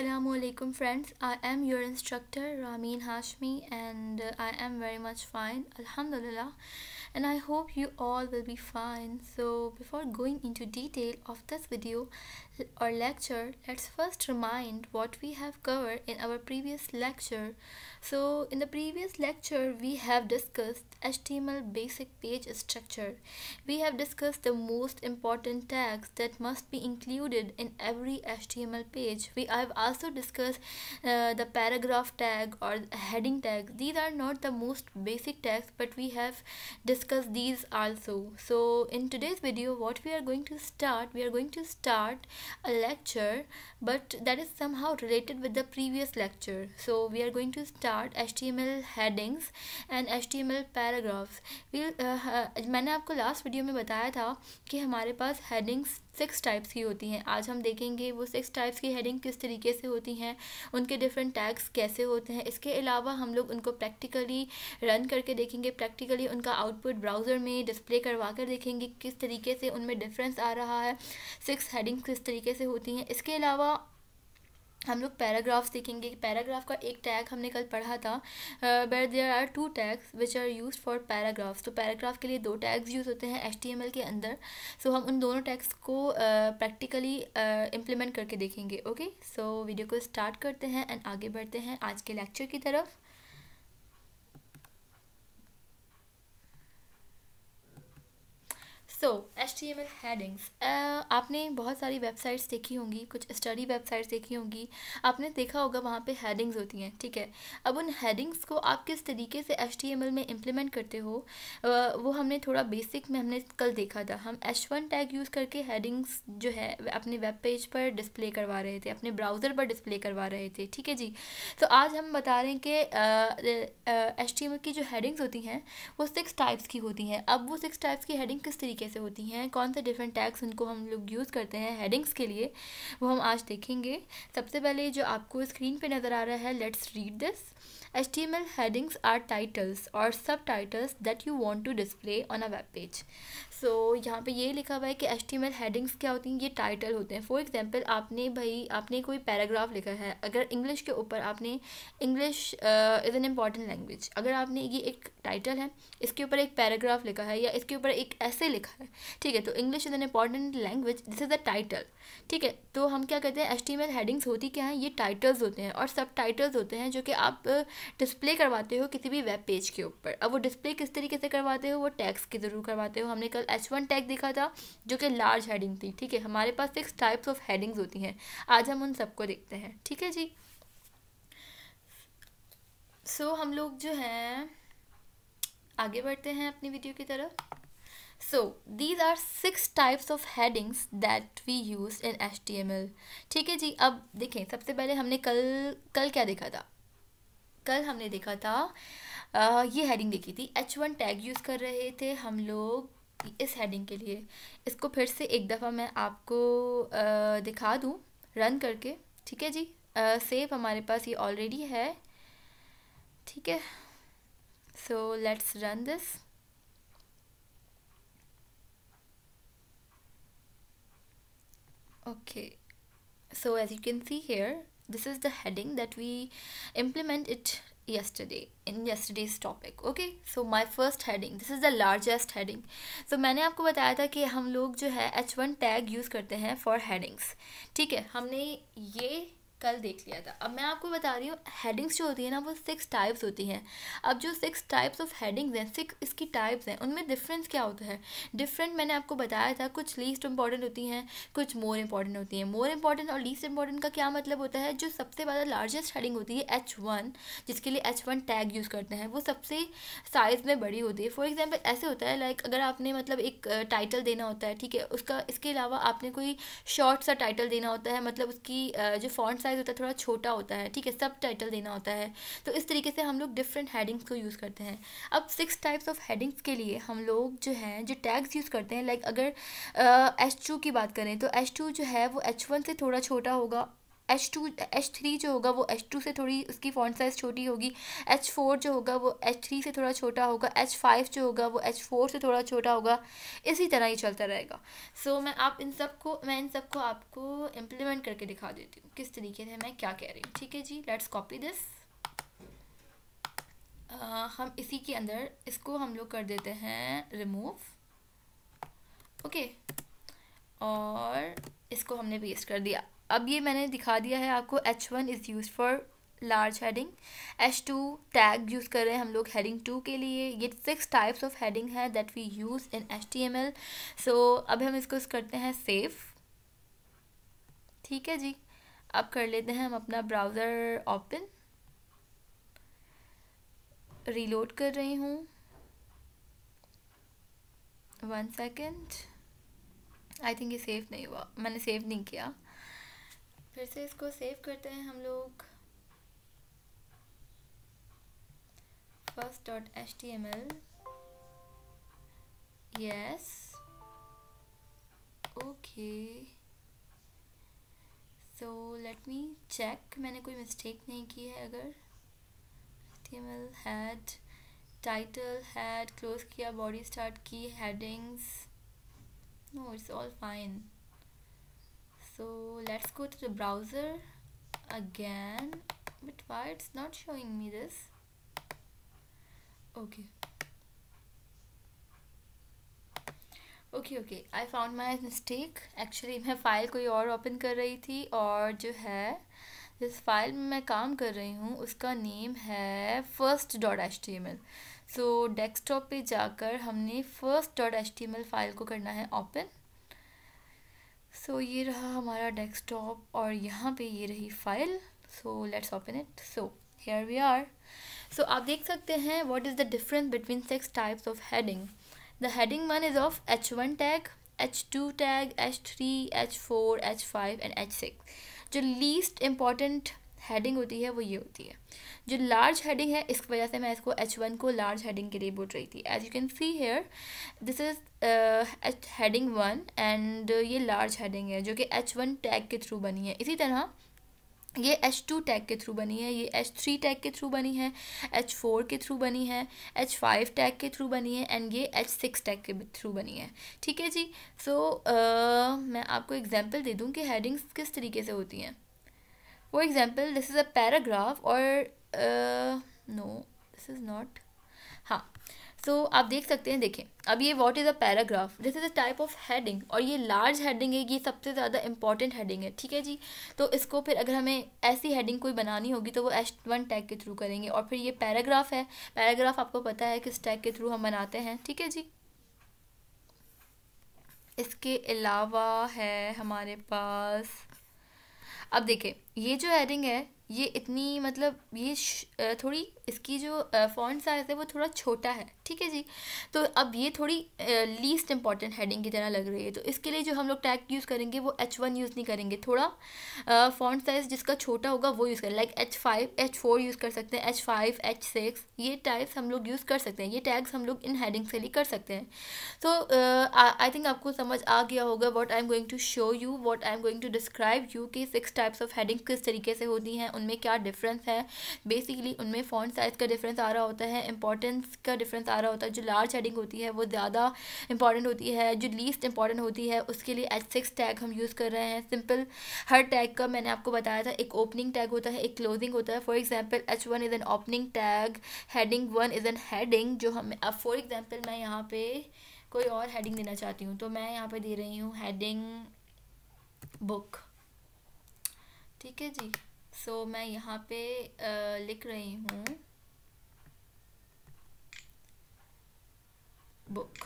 Assalamu alaikum friends I am your instructor Ramin Hashmi and uh, I am very much fine Alhamdulillah and I hope you all will be fine so before going into detail of this video uh, or lecture let's first remind what we have covered in our previous lecture so in the previous lecture, we have discussed HTML basic page structure. We have discussed the most important tags that must be included in every HTML page. We have also discussed uh, the paragraph tag or heading tag. These are not the most basic tags, but we have discussed these also. So in today's video, what we are going to start, we are going to start a lecture, but that is somehow related with the previous lecture. So we are going to start chart H T M L headings and H T M L paragraphs मैंने आपको last video में बताया था कि हमारे पास headings six types की होती हैं आज हम देखेंगे वो सिक्स टाइप्स की हेडिंग किस तरीके से होती हैं उनके डिफरेंट टैग्स कैसे होते हैं इसके अलावा हम लोग उनको प्रैक्टिकली रन करके देखेंगे प्रैक्टिकली उनका आउटपुट ब्राउज़र में डिस्प्ले करवा कर देखेंगे किस तरीके से उनमें डिफरेंस आ रहा है सिक्स हेडिंग्स किस तरीके से होती हैं इसके अलावा हम लोग पैराग्राफ्स देखेंगे पैराग्राफ का एक टैग हमने कल पढ़ा था but there are two tags which are use for paragraphs तो पैराग्राफ के लिए दो टैग्स यूज़ होते हैं एच के अंदर सो so, हम उन दोनों टैग्स को प्रैक्टिकली uh, इम्प्लीमेंट uh, करके देखेंगे ओके सो so, वीडियो को स्टार्ट करते हैं एंड आगे बढ़ते हैं आज के लेक्चर की तरफ so H T M L headings आपने बहुत सारी वेबसाइट्स देखी होंगी कुछ स्टडी वेबसाइट्स देखी होंगी आपने देखा होगा वहाँ पे हेडिंग्स होती हैं ठीक है अब उन हेडिंग्स को आप किस तरीके से एच टी एम एल में इम्प्लीमेंट करते हो uh, वो हमने थोड़ा बेसिक में हमने कल देखा था हम एच वन टैग यूज़ करके हेडिंग्स जो है अपने वेब पेज पर डिस्प्ले करवा रहे थे अपने ब्राउज़र पर डिस्प्ले करवा रहे थे ठीक है जी तो आज हम बता रहे हैं कि एच टी एम एल की जो हेडिंग्स होती हैं वो सिक्स टाइप्स की होती हैं अब वो सिक्स टाइप्स की हेडिंग किस तरीके कैसे होती हैं कौन से डिफरेंट टैग्स उनको हम लोग यूज़ करते हैं हेडिंग्स के लिए वो हम आज देखेंगे सबसे पहले जो आपको स्क्रीन पे नज़र आ रहा है let's read this H T M L headings are titles और subtitles that you want to display on a web page so so, यहाँ पे ये लिखा हुआ है कि एच हेडिंग्स क्या होती हैं ये टाइटल होते हैं फॉर एग्जांपल आपने भाई आपने कोई पैराग्राफ लिखा है अगर इंग्लिश के ऊपर आपने English is an important language अगर आपने ये एक टाइटल है इसके ऊपर एक पैराग्राफ लिखा है या इसके ऊपर एक ऐसे लिखा है ठीक है तो English is an important language this is a title ठीक है तो हम क्या कहते हैं एच हेडिंग्स होती क्या हैं ये टाइटल्स होते हैं और सब टाइटल्स होते हैं जो कि आप डिस्प्ले uh, करवाते हो किसी भी वेब पेज के ऊपर अब वो डिस्प्ले किस तरीके से करवाते हो वो टैक्स के ज़रूर करवाते हो हमने कल एच वन टैग देखा था जो कि लार्ज हेडिंग थी ठीक है हमारे पास सिक्स टाइप्स ऑफ हेडिंग्स होती हैं आज हम उन सबको देखते हैं ठीक है जी सो so, हम लोग जो हैं आगे बढ़ते हैं अपनी वीडियो की तरफ so these are six types of headings that we use in H T M L ठीक है जी अब देखें सबसे पहले हमने कल कल क्या देखा था कल हमने देखा था आ, ये हेडिंग देखी थी एच वन टैग यूज़ कर रहे थे हम लोग इस हेडिंग के लिए इसको फिर से एक दफ़ा मैं आपको आ, दिखा दूँ रन करके ठीक है जी सेव हमारे पास ये ऑलरेडी है ठीक है so let's run this okay so as you can see here this is the heading that we implement it yesterday in yesterday's topic okay so my first heading this is the largest heading so मैंने आपको बताया था कि हम लोग जो है H1 tag use करते हैं for headings ठीक है हमने ये कल देख लिया था अब मैं आपको बता रही हूँ हेडिंग्स जो होती है ना वो सिक्स टाइप्स होती हैं अब जो सिक्स टाइप्स ऑफ हेडिंग्स हैं सिक्स इसकी टाइप्स हैं उनमें डिफरेंस क्या होता है डिफरेंट मैंने आपको बताया था कुछ लीस्ट इंपॉर्टेंट होती हैं कुछ मोर इंपॉर्टेंट होती हैं मोर इंपॉर्टेंट और लीस्ट इंपॉर्टेंट का क्या मतलब होता है जो सबसे ज़्यादा लार्जेस्ट हेडिंग होती है एच वन जिसके लिए एच वन टैग यूज़ करते हैं वो सबसे साइज़ में बड़ी होती है फॉर एग्जाम्पल ऐसे होता है लाइक अगर आपने मतलब एक टाइटल देना होता है ठीक है उसका इसके अलावा आपने कोई शॉर्ट सा टाइटल देना होता है मतलब उसकी जो फॉन्ट साइज़ होता है थोड़ा छोटा होता है ठीक है सब टाइटल देना होता है तो इस तरीके से हम लोग डिफरेंट हेडिंग्स को यूज़ करते हैं अब सिक्स टाइप्स ऑफ हेडिंग्स के लिए हम लोग जो हैं जो टैग्स यूज़ करते हैं लाइक अगर एच uh, टू की बात करें तो एच टू जो है वो एच वन से थोड़ा छोटा होगा एच टू एच थ्री जो होगा वो एच टू से थोड़ी उसकी फ़ॉन्ट साइज़ छोटी होगी एच फोर जो होगा वो एच थ्री से थोड़ा छोटा होगा एच फाइव जो होगा वो एच फोर से थोड़ा छोटा होगा इसी तरह ही चलता रहेगा सो so, मैं आप इन सब को मैं इन सब को आपको इम्प्लीमेंट करके दिखा देती हूँ किस तरीके से मैं क्या कह रही हूँ ठीक है जी लेट्स कॉपी दिस हम इसी के अंदर इसको हम लोग कर देते हैं रिमूव ओके और इसको हमने पेस्ट कर दिया अब ये मैंने दिखा दिया है आपको H one is use for large heading H two tag use कर रहे हैं हम लोग हेडिंग टू के लिए ये सिक्स टाइप्स ऑफ हेडिंग है that we use in H T M L so अब हम इसको करते हैं सेफ ठीक है जी अब कर लेते हैं हम अपना ब्राउज़र ओपन रीलोड कर रही हूँ वन सेकेंड आई थिंक ये सेव नहीं हुआ मैंने सेव नहीं किया फिर से इसको सेव करते हैं हम लोग first dot H T M L yes okay so let me check मैंने कोई मिस्टेक नहीं की है अगर H T M L head title head close किया बॉडी स्टार्ट की headings no it's all fine so let's go to the browser again but why it's not showing me this okay okay okay I found my mistake actually मैं file कोई और open कर रही थी और जो है जिस फाइल में मैं काम कर रही हूँ उसका नेम है first dot H T M L so desktop पर जाकर हमने first dot H T M L file को करना है ओपन सो so, ये रहा हमारा डेस्कटॉप और यहाँ पे ये रही file so let's open it so here we are so आप देख सकते हैं what is the difference between six types of heading the heading one is of H one tag H two tag H three H four H five and H six जो least important heading होती है वो ये होती है जो large heading है इस वजह से मैं इसको एच वन को लार्ज हेडिंग के लिए बोल रही थी as you can see here this is H heading one and ये लार्ज हेडिंग है जो कि एच वन टैग के थ्रू बनी है इसी तरह ये एच टू टैग के थ्रू बनी है ये एच थ्री टैग के थ्रू बनी है एच फोर के थ्रू बनी है एच फाइव टैग के थ्रू बनी है एंड ये एच सिक्स टैग के थ्रू बनी है ठीक है जी सो so, uh, मैं आपको एग्जांपल दे दूँ कि हेडिंग्स किस तरीके से होती हैं for example this is a paragraph और नो दिस इज़ नॉट हाँ सो so, आप देख सकते हैं देखें अब ये what is a paragraph this is a type of heading और ये लार्ज हेडिंग है ये सबसे ज़्यादा इंपॉर्टेंट हेडिंग है ठीक है जी तो इसको फिर अगर हमें ऐसी हेडिंग कोई बनानी होगी तो वो एच वन टैग के थ्रू करेंगे और फिर ये पैराग्राफ है पैराग्राफ आपको पता है किस टैग के थ्रू हम बनाते हैं ठीक है जी इसके अलावा है हमारे पास अब देखें ये जो एयरिंग है ये इतनी मतलब ये थोड़ी इसकी जो फॉन्ट साइज़ है वो थोड़ा छोटा है ठीक है जी तो अब ये थोड़ी लीस्ट इंपॉर्टेंट हेडिंग की तरह लग रही है तो इसके लिए जो हम लोग टैग यूज़ करेंगे वो एच वन यूज़ नहीं करेंगे थोड़ा फॉन्ट साइज़ जिसका छोटा होगा वो यूज़ करें like H five H four use कर सकते हैं एच फाइव एच सिक्स ये टैग्स हम लोग यूज़ कर सकते हैं ये टैग्स हम लोग इन हेडिंग से ही कर सकते हैं तो आई थिंक आपको समझ आ गया होगा what I am going to show you what I am going to describe you कि सिक्स टाइप्स ऑफ हेडिंग किस तरीके से होती हैं उनमें क्या डिफरेंस है बेसिकली उनमें फॉन्ट साइज़ का डिफरेंस आ रहा होता है इंपॉर्टेंस का डिफरेंस आ रहा होता है जो लार्ज हेडिंग होती है वो ज़्यादा इंपॉर्टेंट होती है जो लीस्ट इंपॉर्टेंट होती है उसके लिए एच सिक्स टैग हम यूज़ कर रहे हैं सिंपल हर टैग का मैंने आपको बताया था एक ओपनिंग टैग होता है एक क्लोजिंग होता है for example H one is an opening tag heading one is an heading जो हम अब फॉर एग्ज़ाम्पल मैं यहाँ पे कोई और हेडिंग देना चाहती हूँ तो मैं यहाँ पे दे रही हूँ हेडिंग बुक ठीक है जी सो so, मैं यहाँ पे आ, लिख रही हूँ बुक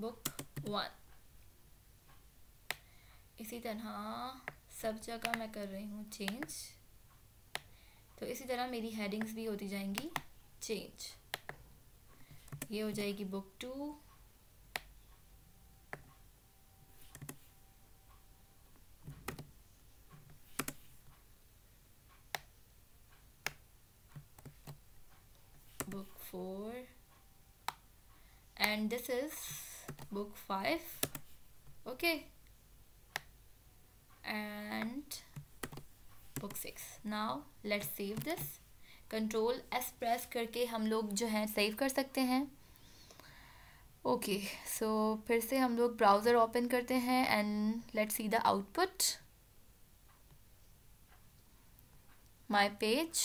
बुक वन इसी तरह सब जगह मैं कर रही हूँ चेंज तो इसी तरह मेरी हेडिंग्स भी होती जाएंगी चेंज ये हो जाएगी book two is book 5 okay and book 6 now let's save this control S press करके हम लोग जो है सेव कर सकते हैं ओके okay, सो so, फिर से हम लोग ब्राउज़र ओपन करते हैं and let's see the output my page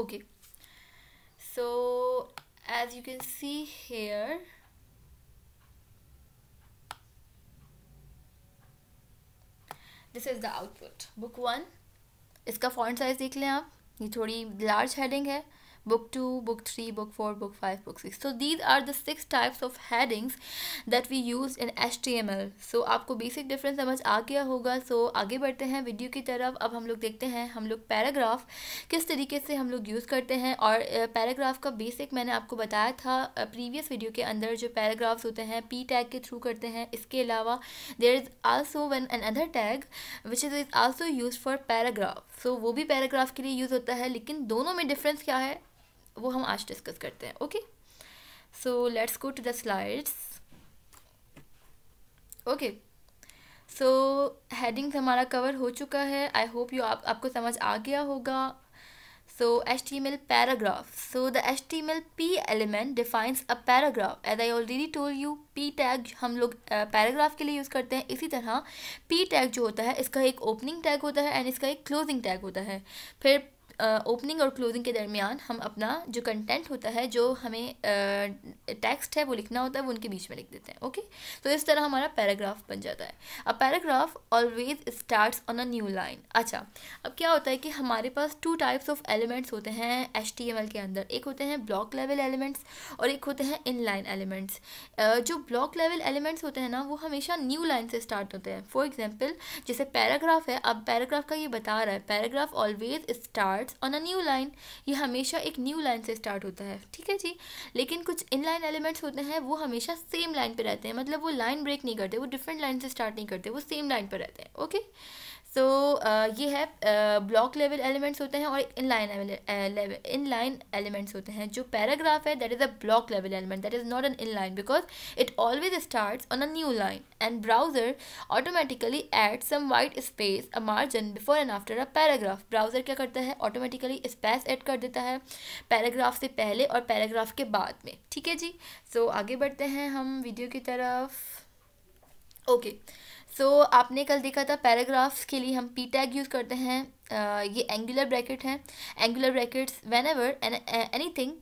okay so as you can see here this is the output book one इसका फॉन्ट साइज देख लें आप ये थोड़ी लार्ज हेडिंग है book 2 book 3 book 4 book 5 book 6 so these are the six types of headings that we used in html so आपको basic difference समझ आ गया होगा so आगे बढ़ते हैं वीडियो की तरफ अब हम लोग देखते हैं हम लोग पैराग्राफ किस तरीके से हम लोग यूज़ करते हैं और पैराग्राफ का बेसिक मैंने आपको बताया था प्रीवियस वीडियो के अंदर जो पैराग्राफ्स होते हैं पी टैग के थ्रू करते हैं इसके अलावा there is also one another tag which is is also use for paragraph so वो भी पैराग्राफ के लिए यूज़ होता है लेकिन दोनों में डिफरेंस क्या है वो हम आज डिस्कस करते हैं okay so let's go to the slides okay so headings हमारा कवर हो चुका है आई होप यू आपको समझ आ गया होगा so H T M L paragraph so the H T M L P element defines a paragraph as I already told you P tag हम लोग पैराग्राफ के लिए यूज़ करते हैं इसी तरह पी टैग जो होता है इसका एक ओपनिंग टैग होता है एंड इसका एक क्लोजिंग टैग होता है फिर ओपनिंग और क्लोजिंग के दरमियान हम अपना जो कंटेंट होता है जो हमें टेक्स्ट है वो लिखना होता है वो उनके बीच में लिख देते हैं ओके तो इस तरह हमारा पैराग्राफ बन जाता है a paragraph always starts on a new line अच्छा अब क्या होता है कि हमारे पास टू टाइप्स ऑफ एलिमेंट्स होते हैं एच के अंदर एक होते हैं ब्लॉक लेवल एलिमेंट्स और एक होते हैं इन लाइन एलिमेंट्स जो ब्लॉक लेवल एलिमेंट्स होते हैं ना वो हमेशा न्यू लाइन से स्टार्ट होते हैं फॉर एग्जाम्पल जैसे पैराग्राफ है अब पैराग्राफ का ये बता रहा है paragraph always start start on a new line ये हमेशा एक न्यू लाइन से स्टार्ट होता है ठीक है जी लेकिन कुछ इन लाइन एलिमेंट्स होते हैं वो हमेशा सेम लाइन पर रहते हैं मतलब वो लाइन ब्रेक नहीं करते वो डिफरेंट लाइन से स्टार्ट नहीं करते वो सेम लाइन पर रहते हैं okay okay? So so, uh, ये है ब्लॉक लेवल एलिमेंट्स होते हैं और inline inline elements होते हैं जो पैराग्राफ है that is a block level element that is not an inline because it always start on a new line and browser automatically add some white space a margin before and after a paragraph browser क्या करता है automatically space add कर देता है paragraph से पहले और paragraph के बाद में ठीक है जी सो so, आगे बढ़ते हैं हम वीडियो की तरफ ओके okay. सो so, आपने कल देखा था पैराग्राफ्स के लिए हम पी टैग यूज़ करते हैं uh, ये एंगुलर ब्रैकेट हैं angular brackets whenever anything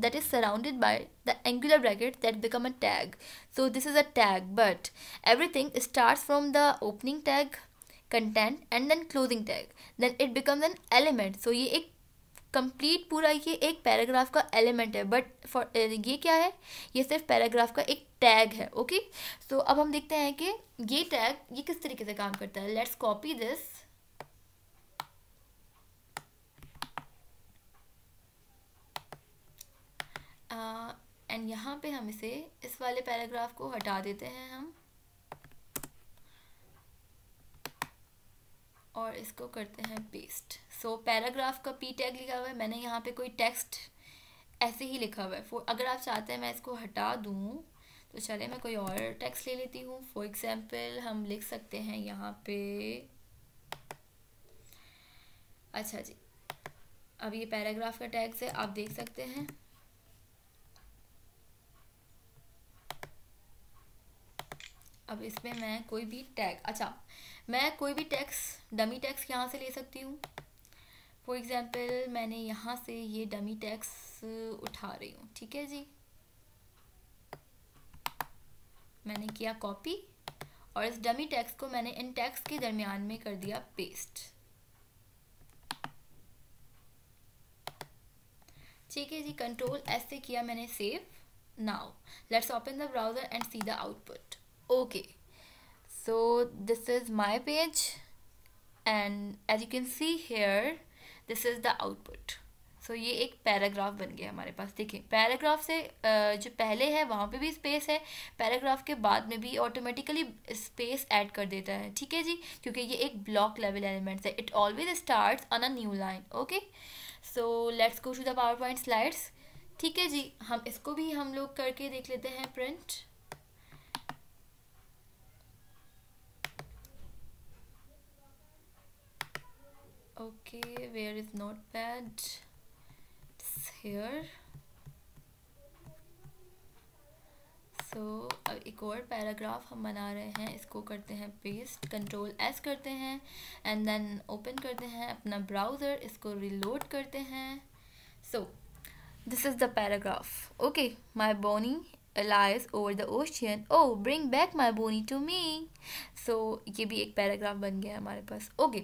that is surrounded by the angular bracket that become a tag so this is a tag but everything start from the opening tag content and then closing tag then it becomes an element so ये एक complete पूरा ये एक paragraph का element है but for ये क्या है ये सिर्फ पैराग्राफ का एक टैग है ओके okay? सो so, अब हम देखते हैं कि ये टैग ये किस तरीके से काम करता है लेट्स कॉपी दिस एंड यहाँ पे हम इसे इस वाले पैराग्राफ को हटा देते हैं हम और इसको करते हैं पेस्ट सो पैराग्राफ का पी टैग लिखा हुआ है मैंने यहाँ पे कोई टेक्स्ट ऐसे ही लिखा हुआ है फो अगर आप चाहते हैं मैं इसको हटा दूँ तो चले मैं कोई और टेक्स्ट ले लेती हूँ फॉर एग्ज़ाम्पल हम लिख सकते हैं यहाँ पे अच्छा जी अब ये पैराग्राफ का टैग्स है आप देख सकते हैं अब इसमें मैं कोई भी टैग अच्छा मैं कोई भी टैक्स डमी टैक्स यहाँ से ले सकती हूँ फॉर एग्ज़ाम्पल मैंने यहाँ से ये डमी टैक्स उठा रही हूँ ठीक है जी मैंने किया कॉपी और इस डमी टैक्स को मैंने इन टैक्स के दरमियान में कर दिया पेस्ट ठीक है जी कंट्रोल एस से किया मैंने save now let's open the browser and see the output okay so this is my page and as you can see here this is the output so ये एक पैराग्राफ बन गया हमारे पास देखिए पैराग्राफ से जो पहले है वहाँ पे भी स्पेस है पैराग्राफ के बाद में भी ऑटोमेटिकली स्पेस ऐड कर देता है ठीक है जी क्योंकि ये एक ब्लॉक लेवल एलिमेंट्स है it always start on a new line okay so let's go to the PowerPoint slides ठीक है जी हम इसको भी हम लोग करके देख लेते हैं print okay where is notepad it's here so so, अब एक और पैराग्राफ हम बना रहे हैं इसको करते हैं पेस्ट कंट्रोल एस करते हैं एंड देन ओपन करते हैं अपना ब्राउज़र इसको रिलोड करते हैं so this is the paragraph okay my बोनी Alias over the ocean oh bring back my bony to me so ये भी एक पैराग्राफ बन गया हमारे पास okay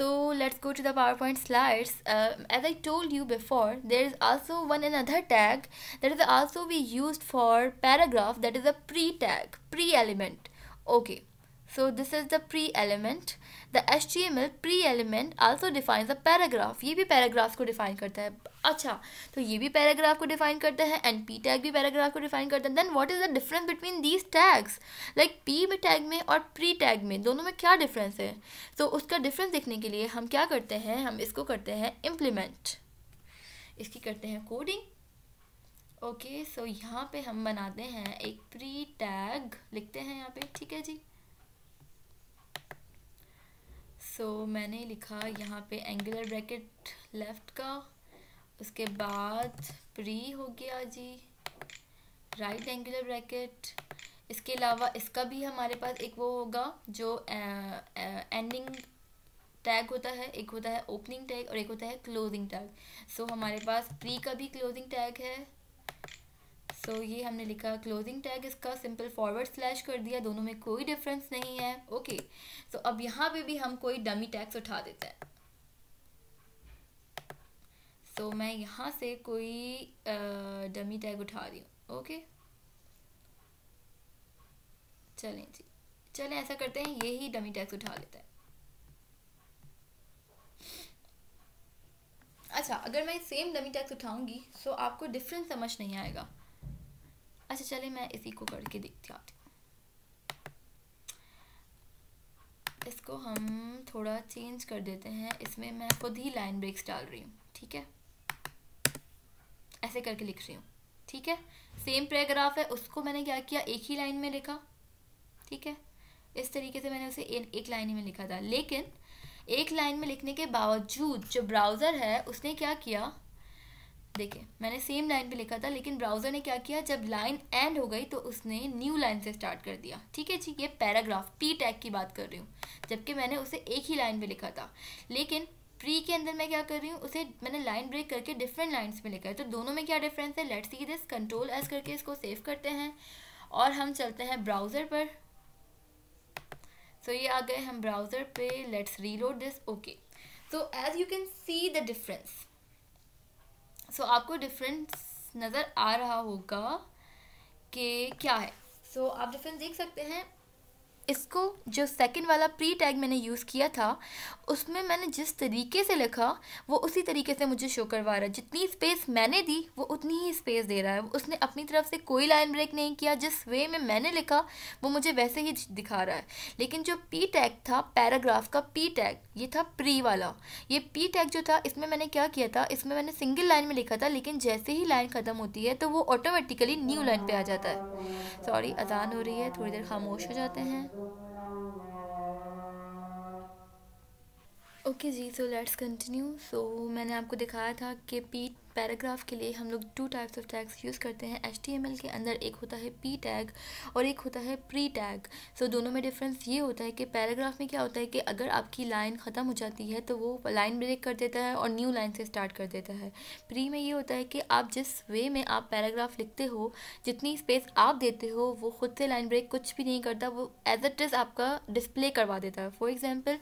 so let's go to the powerpoint slides uh, as I told you before there is also one another tag that is also be used for paragraph that is a pre tag pre element okay So this is the pre-element. The HTML pre-element also defines a paragraph. ये भी paragraph को define करता है अच्छा तो ये भी paragraph को define करता है and p tag भी paragraph को define करता है Then what is the difference between these tags? Like p में tag में और pre tag में दोनों में क्या difference है So उसका difference देखने के लिए हम क्या करते हैं हम इसको करते हैं implement. इसकी करते हैं coding. Okay okay, so so यहाँ पे हम बनाते हैं एक प्री टैग लिखते हैं यहाँ पे ठीक है जी सो so, मैंने लिखा यहाँ पे एंगुलर ब्रैकेट लेफ़्ट का उसके बाद प्री हो गया जी राइट एंगुलर ब्रैकेट इसके अलावा इसका भी हमारे पास एक वो होगा जो एंडिंग टैग होता है एक होता है ओपनिंग टैग और एक होता है क्लोजिंग टैग सो हमारे पास प्री का भी क्लोजिंग टैग है सो so, ये हमने लिखा क्लोजिंग टैग इसका सिंपल फॉरवर्ड स्लैश कर दिया दोनों में कोई डिफरेंस नहीं है ओके okay, सो so, अब यहाँ पे भी हम कोई डमी टैग्स उठा देते हैं सो so, मैं यहाँ से कोई डमी टैग उठा रही हूँ ओके okay? चलें जी चलें ऐसा करते हैं यही डमी टैक्स उठा लेते हैं अच्छा अगर मैं सेम डमी टैक्स उठाऊंगी सो आपको डिफरेंस समझ नहीं आएगा अच्छा चलिए मैं इसी को करके देखती आती हूँ इसको हम थोड़ा चेंज कर देते हैं इसमें मैं खुद ही लाइन ब्रेक्स डाल रही हूँ ठीक है ऐसे करके लिख रही हूँ ठीक है सेम पैराग्राफ है उसको मैंने क्या किया एक ही लाइन में लिखा ठीक है इस तरीके से मैंने उसे एक लाइन में लिखा था लेकिन एक लाइन में लिखने के बावजूद जो ब्राउज़र है उसने क्या किया देखिए मैंने सेम लाइन पे लिखा था लेकिन ब्राउज़र ने क्या किया जब लाइन एंड हो गई तो उसने न्यू लाइन से स्टार्ट कर दिया ठीक है जी ये पैराग्राफ पी टैग की बात कर रही हूँ जबकि मैंने उसे एक ही लाइन पे लिखा था लेकिन प्री के अंदर मैं क्या कर रही हूँ उसे मैंने लाइन ब्रेक करके डिफरेंट लाइन्स में लिखा है तो दोनों में क्या डिफरेंस है let's see this control S करके इसको सेव करते हैं और हम चलते हैं ब्राउज़र पर सो so, ये आ गए हम ब्राउज़र पे let's reload this okay so as you can see the difference so so, आपको डिफरेंस नज़र आ रहा होगा कि क्या है सो so, आप डिफरेंस देख सकते हैं इसको जो सेकंड वाला प्री टैग मैंने यूज़ किया था उसमें मैंने जिस तरीके से लिखा वो उसी तरीके से मुझे शो करवा रहा है जितनी स्पेस मैंने दी वो उतनी ही स्पेस दे रहा है उसने अपनी तरफ से कोई लाइन ब्रेक नहीं किया जिस वे में मैंने लिखा वो मुझे वैसे ही दिखा रहा है लेकिन जो पी टैग था पैराग्राफ का पी टैग ये था प्री वाला ये पी टैग जो था इसमें मैंने क्या किया था इसमें मैंने सिंगल लाइन में लिखा था लेकिन जैसे ही लाइन ख़त्म होती है तो वो ऑटोमेटिकली न्यू लाइन पर आ जाता है सॉरी अजान हो रही है थोड़ी देर खामोश हो जाते हैं ओके okay जी सो लेट्स कंटिन्यू सो मैंने आपको दिखाया था कि पीठ पैराग्राफ के लिए हम लोग two types of tags use करते हैं एच के अंदर एक होता है पी टैग और एक होता है प्री टैग सो दोनों में डिफरेंस ये होता है कि पैराग्राफ में क्या होता है कि अगर आपकी लाइन ख़त्म हो जाती है तो वो लाइन ब्रेक कर देता है और न्यू लाइन से स्टार्ट कर देता है प्री में ये होता है कि आप जिस वे में आप पैराग्राफ लिखते हो जितनी स्पेस आप देते हो वो खुद से लाइन ब्रेक कुछ भी नहीं करता वो एज इट इज़ आपका डिस्प्ले करवा देता है फॉर एग्ज़ाम्पल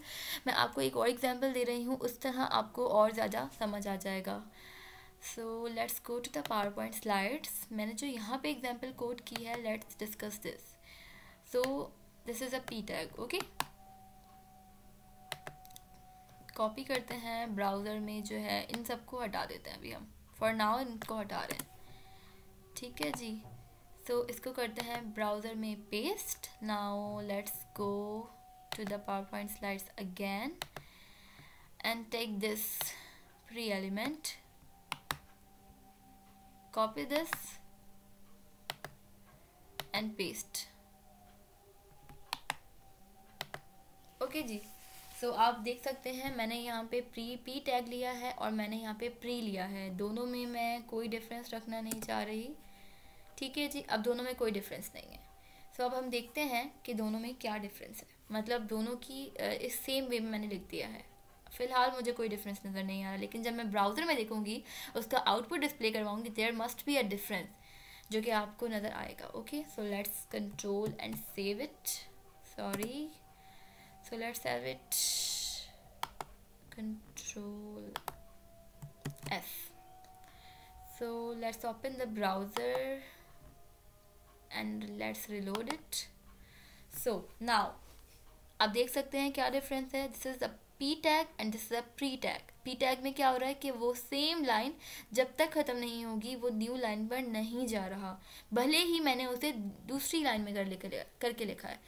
मैं आपको एक और एग्ज़ाम्पल दे रही हूँ उस तरह आपको और ज़्यादा समझ आ जाएगा so let's go to the PowerPoint slides मैंने जो यहाँ पे एग्जाम्पल कोड की है let's discuss this so this is a P tag okay copy करते हैं ब्राउज़र में जो है इन सबको हटा देते हैं अभी हम फॉर नाउ इनको हटा रहे हैं ठीक है जी सो so, इसको करते हैं ब्राउज़र में paste now let's go to the PowerPoint slides again and take this free element copy this and paste okay जी सो आप देख सकते हैं मैंने यहाँ पे प्री पी टैग लिया है और मैंने यहाँ पे प्री लिया है दोनों में मैं कोई डिफरेंस रखना नहीं चाह रही ठीक है जी अब दोनों में कोई डिफरेंस नहीं है सो so, अब हम देखते हैं कि दोनों में क्या डिफरेंस है मतलब दोनों की इस सेम वे में मैंने लिख दिया है फ़िलहाल मुझे कोई डिफरेंस नज़र नहीं आ रहा लेकिन जब मैं ब्राउज़र में देखूँगी उसका आउटपुट डिस्प्ले करवाऊँगी there must be a difference जो कि आपको नज़र आएगा okay so let's control and save it sorry so let's save it control F so let's open the browser and let's reload it so now आप देख सकते हैं क्या डिफरेंस है this is a P tag and this is a pre tag P tag में क्या हो रहा है कि वो सेम लाइन जब तक ख़त्म नहीं होगी वो न्यू लाइन पर नहीं जा रहा भले ही मैंने उसे दूसरी लाइन में कर लेकर ले, करके लिखा है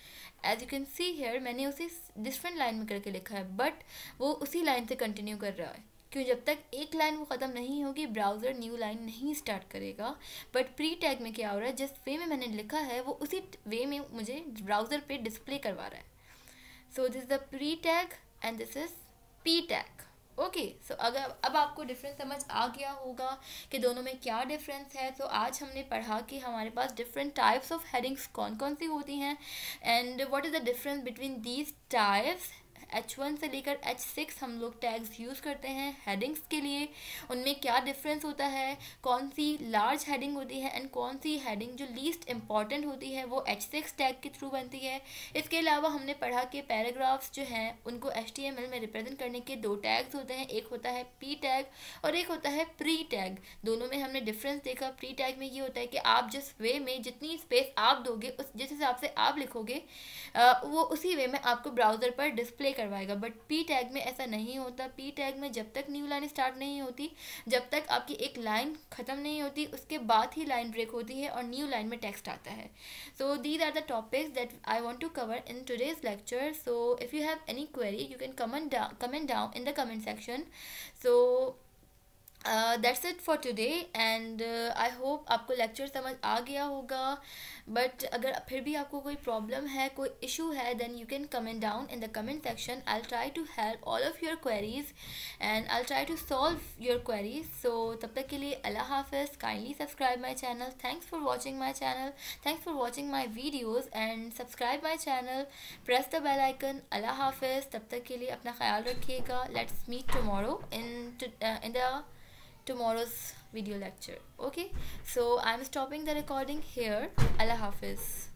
as you can see here मैंने उसे डिफरेंट लाइन में करके लिखा है बट वो उसी लाइन से कंटिन्यू कर रहा है क्यों जब तक एक लाइन वो ख़त्म नहीं होगी ब्राउज़र न्यू लाइन नहीं स्टार्ट करेगा बट प्री टैग में क्या हो रहा है जिस वे में मैंने लिखा है वो उसी वे में मुझे ब्राउज़र पे डिस्प्ले करवा रहा है so this the pre tag and this is P tag okay so अगर अब आपको डिफरेंस समझ आ गया होगा कि दोनों में क्या डिफरेंस है सो तो so, आज हमने पढ़ा कि हमारे पास डिफरेंट टाइप्स ऑफ हेडिंग्स कौन कौन सी होती हैं and what is the difference between these types H one से लेकर एच सिक्स हम लोग टैग्स यूज़ करते हैं हेडिंग्स के लिए उनमें क्या डिफरेंस होता है कौन सी लार्ज हेडिंग होती है एंड कौन सी हेडिंग जो लीस्ट इम्पॉर्टेंट होती है वो एच सिक्स टैग के थ्रू बनती है इसके अलावा हमने पढ़ा कि पैराग्राफ्स जो हैं उनको एच टी एम एल में रिप्रेजेंट करने के दो टैग्स होते हैं एक होता है पी टैग और एक होता है प्री टैग दोनों में हमने डिफरेंस देखा प्री टैग में ये होता है कि आप जिस वे में जितनी स्पेस आप दोगे उस जिस हिसाब से आप लिखोगे वो उसी वे में आपको ब्राउज़र पर डिस्प्ले कर करवाएगा बट पी टैग में ऐसा नहीं होता पी टैग में जब तक न्यू लाइन स्टार्ट नहीं होती जब तक आपकी एक लाइन ख़त्म नहीं होती उसके बाद ही लाइन ब्रेक होती है और न्यू लाइन में टेक्स्ट आता है so these are the topics that I want to cover in today's lecture so if you have any query you can comment down comment down in the comment section so that's it for today and I hope आपको lecture समझ आ गया होगा but अगर फिर भी आपको कोई प्रॉब्लम है कोई इशू है then you can comment down in the comment section I try to help all of your queries and I try to solve your queries so तब तक के लिए अल्लाह हाफिज़ kindly subscribe my channel thanks for watching my channel thanks for watching my videos and subscribe my channel press the bell icon अल्लाह हाफिज़ तब तक के लिए अपना ख्याल रखिएगा let's meet tomorrow in in the tomorrow's video lecture okay so i'm stopping the recording here allah hafiz